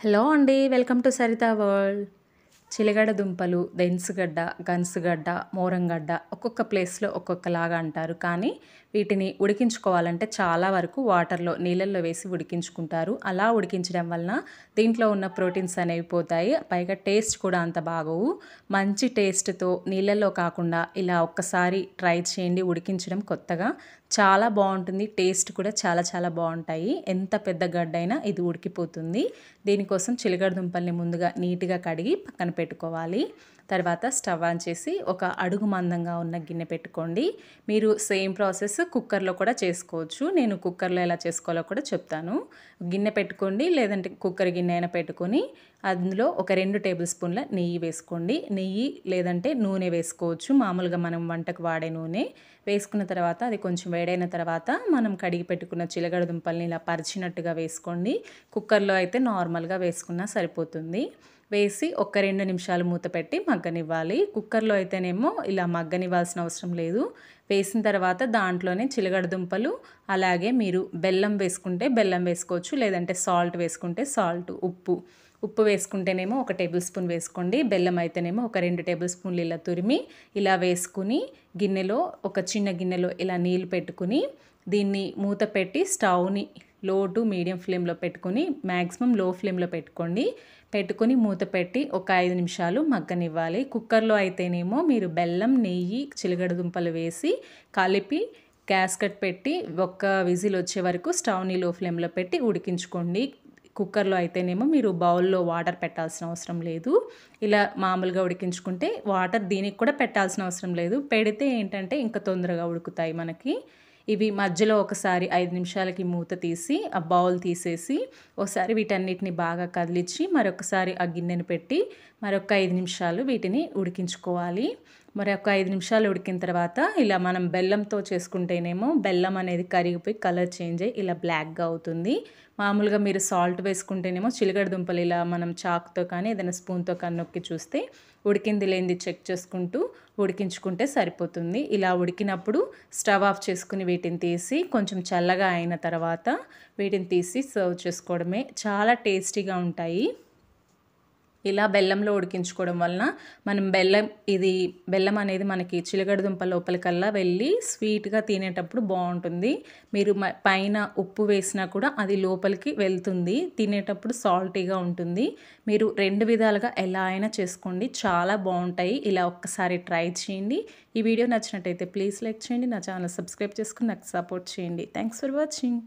hello అండి welcome to Saritha world చిలగడ దుంపలు దెన్సుగడ్డ గన్సుగడ్డ మోరంగడ్డ ఒక్కొక్క ప్లేస్లో ఒక్కొక్కలాగా అంటారు కానీ వీటిని ఉడికించుకోవాలంటే చాలా వరకు వాటర్లో నీళ్ళల్లో వేసి ఉడికించుకుంటారు అలా ఉడికించడం వలన దీంట్లో ఉన్న ప్రోటీన్స్ అనేవి పోతాయి పైగా టేస్ట్ కూడా అంత బాగోవు మంచి టేస్ట్తో నీళ్ళల్లో కాకుండా ఇలా ఒక్కసారి ట్రై చేయండి ఉడికించడం కొత్తగా చాలా బాగుంటుంది టేస్ట్ కూడా చాలా చాలా బాగుంటాయి ఎంత పెద్ద గడ్డైనా ఇది ఉడికిపోతుంది దీనికోసం చిలగడ దుంపల్ని ముందుగా నీట్గా కడిగి పక్కన పెట్టుకోవాలి తర్వాత స్టవ్ ఆన్ చేసి ఒక అడుగు మందంగా ఉన్న గిన్నె పెట్టుకోండి మీరు సేమ్ ప్రాసెస్ కుక్కర్లో కూడా చేసుకోవచ్చు నేను కుక్కర్లో ఎలా చేసుకోవాలో కూడా చెప్తాను గిన్నె పెట్టుకోండి లేదంటే కుక్కర్ గిన్నె అయినా పెట్టుకొని అందులో ఒక రెండు టేబుల్ స్పూన్ల నెయ్యి వేసుకోండి నెయ్యి లేదంటే నూనె వేసుకోవచ్చు మామూలుగా మనం వంటకు వాడే నూనె వేసుకున్న తర్వాత అది కొంచెం వేడైన తర్వాత మనం కడిగి పెట్టుకున్న చిలగడ దుంపల్ని ఇలా పరిచినట్టుగా వేసుకోండి కుక్కర్లో అయితే నార్మల్గా వేసుకున్నా సరిపోతుంది వేసి ఒక రెండు నిమిషాలు మూత పెట్టి మగ్గనివ్వాలి కుక్కర్లో అయితేనేమో ఇలా మగ్గనివ్వాల్సిన అవసరం లేదు వేసిన తర్వాత దాంట్లోనే చిలగడ దుంపలు అలాగే మీరు బెల్లం వేసుకుంటే బెల్లం వేసుకోవచ్చు లేదంటే సాల్ట్ వేసుకుంటే సాల్ట్ ఉప్పు ఉప్పు వేసుకుంటేనేమో ఒక టేబుల్ స్పూన్ వేసుకోండి బెల్లం అయితేనేమో ఒక రెండు టేబుల్ స్పూన్లు ఇలా తురిమి ఇలా వేసుకుని గిన్నెలో ఒక చిన్న గిన్నెలో ఇలా నీళ్ళు పెట్టుకుని దీన్ని మూత పెట్టి స్టవ్ని లో టు మీడియం ఫ్లేమ్లో పెట్టుకొని మ్యాక్సిమం లో ఫ్లేమ్లో పెట్టుకోండి పెట్టుకొని మూత పెట్టి ఒక ఐదు నిమిషాలు మగ్గనివ్వాలి కుక్కర్లో అయితేనేమో మీరు బెల్లం నెయ్యి చిలగడ దుంపలు వేసి కలిపి గ్యాస్ కట్ పెట్టి ఒక్క విజిల్ వచ్చే వరకు స్టవ్ని లో ఫ్లేమ్లో పెట్టి ఉడికించుకోండి కుక్కర్లో అయితేనేమో మీరు బౌల్లో వాటర్ పెట్టాల్సిన అవసరం లేదు ఇలా మామూలుగా ఉడికించుకుంటే వాటర్ దీనికి కూడా పెట్టాల్సిన అవసరం లేదు పెడితే ఏంటంటే ఇంకా తొందరగా ఉడుకుతాయి మనకి ఇవి మధ్యలో ఒకసారి ఐదు నిమిషాలకి మూత తీసి ఆ బౌల్ తీసేసి ఒకసారి వీటన్నిటిని బాగా కదిలించి మరొకసారి ఆ గిన్నెను పెట్టి మరొక ఐదు నిమిషాలు వీటిని ఉడికించుకోవాలి మరి ఒక ఐదు నిమిషాలు ఉడికిన తర్వాత ఇలా మనం బెల్లంతో చేసుకుంటేనేమో బెల్లం అనేది కరిగిపోయి కలర్ చేంజ్ అయ్యి ఇలా బ్లాక్గా అవుతుంది మామూలుగా మీరు సాల్ట్ వేసుకుంటేనేమో చిలకడ దుంపలు ఇలా మనం చాక్తో కానీ ఏదైనా స్పూన్తో కానీ నొక్కి చూస్తే ఉడికింది లేనిది చెక్ చేసుకుంటూ ఉడికించుకుంటే సరిపోతుంది ఇలా ఉడికినప్పుడు స్టవ్ ఆఫ్ చేసుకుని వీటిని తీసి కొంచెం చల్లగా అయిన తర్వాత వీటిని తీసి సర్వ్ చేసుకోవడమే చాలా టేస్టీగా ఉంటాయి ఇలా బెల్లంలో ఉడికించుకోవడం వలన మనం బెల్లం ఇది బెల్లం అనేది మనకి చిలగడదుంప లోపలికల్లా వెళ్ళి స్వీట్గా తినేటప్పుడు బాగుంటుంది మీరు పైన ఉప్పు వేసినా కూడా అది లోపలికి వెళ్తుంది తినేటప్పుడు సాల్టీగా ఉంటుంది మీరు రెండు విధాలుగా ఎలా అయినా చేసుకోండి చాలా బాగుంటాయి ఇలా ఒక్కసారి ట్రై చేయండి ఈ వీడియో నచ్చినట్టయితే ప్లీజ్ లైక్ చేయండి నా ఛానల్ సబ్స్క్రైబ్ చేసుకుని నాకు సపోర్ట్ చేయండి థ్యాంక్స్ ఫర్ వాచింగ్